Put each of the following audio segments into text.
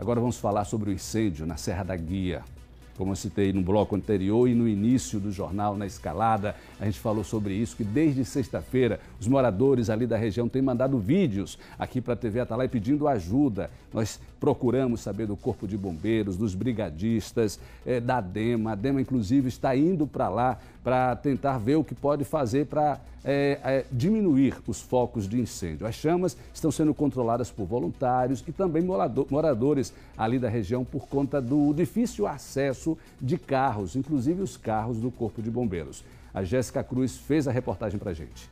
Agora vamos falar sobre o incêndio na Serra da Guia. Como eu citei no bloco anterior e no início do jornal Na Escalada, a gente falou sobre isso, que desde sexta-feira os moradores ali da região têm mandado vídeos aqui para a TV Atalaia pedindo ajuda. Nós procuramos saber do Corpo de Bombeiros, dos brigadistas, é, da DEMA. A DEMA, inclusive, está indo para lá para tentar ver o que pode fazer para é, é, diminuir os focos de incêndio. As chamas estão sendo controladas por voluntários e também morador, moradores ali da região por conta do difícil acesso de carros, inclusive os carros do Corpo de Bombeiros. A Jéssica Cruz fez a reportagem para a gente.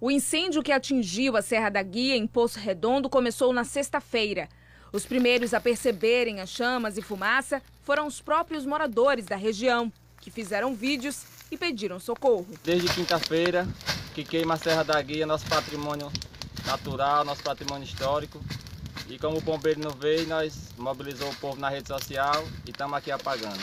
O incêndio que atingiu a Serra da Guia em Poço Redondo começou na sexta-feira. Os primeiros a perceberem as chamas e fumaça foram os próprios moradores da região que fizeram vídeos e pediram socorro. Desde quinta-feira, que queima a Serra da Guia, nosso patrimônio natural, nosso patrimônio histórico. E como o bombeiro não veio, nós mobilizou o povo na rede social e estamos aqui apagando.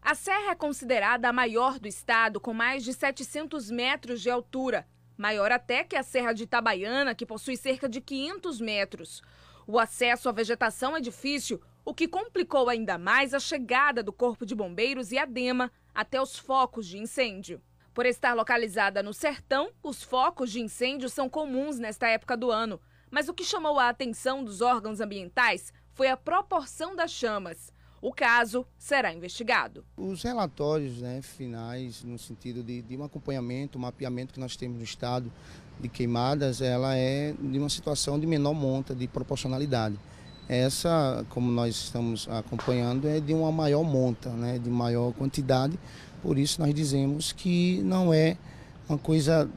A serra é considerada a maior do estado, com mais de 700 metros de altura. Maior até que a Serra de Itabaiana, que possui cerca de 500 metros. O acesso à vegetação é difícil, o que complicou ainda mais a chegada do Corpo de Bombeiros e a DEMA até os focos de incêndio. Por estar localizada no sertão, os focos de incêndio são comuns nesta época do ano, mas o que chamou a atenção dos órgãos ambientais foi a proporção das chamas. O caso será investigado. Os relatórios né, finais, no sentido de, de, um acompanhamento, um mapeamento que nós temos no estado de queimadas, ela é de uma situação de menor monta de proporcionalidade. Essa, como nós estamos acompanhando, é de uma maior monta, né, de maior quantidade. Por isso nós dizemos que não é uma coisa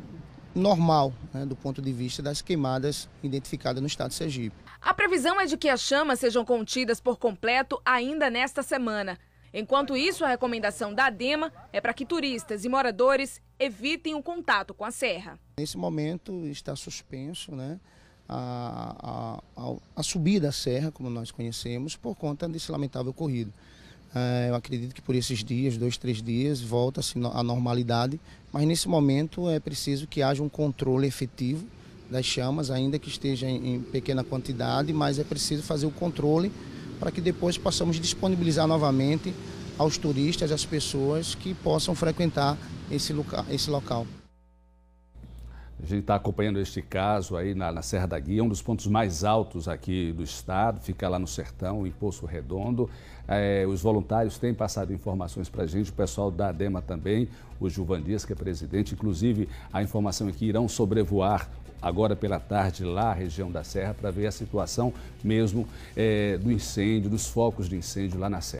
normal né, do ponto de vista das queimadas identificadas no estado de Sergipe. A previsão é de que as chamas sejam contidas por completo ainda nesta semana. Enquanto isso, a recomendação da ADEMA é para que turistas e moradores evitem o contato com a serra. Nesse momento está suspenso, né? a, a, a da serra, como nós conhecemos, por conta desse lamentável ocorrido. É, eu acredito que por esses dias, dois, três dias, volta-se à normalidade, mas nesse momento é preciso que haja um controle efetivo das chamas, ainda que esteja em pequena quantidade, mas é preciso fazer o controle para que depois possamos disponibilizar novamente aos turistas, às pessoas que possam frequentar esse local. A gente está acompanhando este caso aí na, na, Serra da Guia, um dos pontos mais altos aqui do estado, fica lá no sertão, em Poço Redondo. É, os voluntários têm passado informações para a gente, o pessoal da ADEMA também, o Gilvan Dias, que é presidente. Inclusive, a informação é que irão sobrevoar agora pela tarde lá a região da Serra para ver a situação mesmo é, do incêndio, dos focos de incêndio lá na Serra.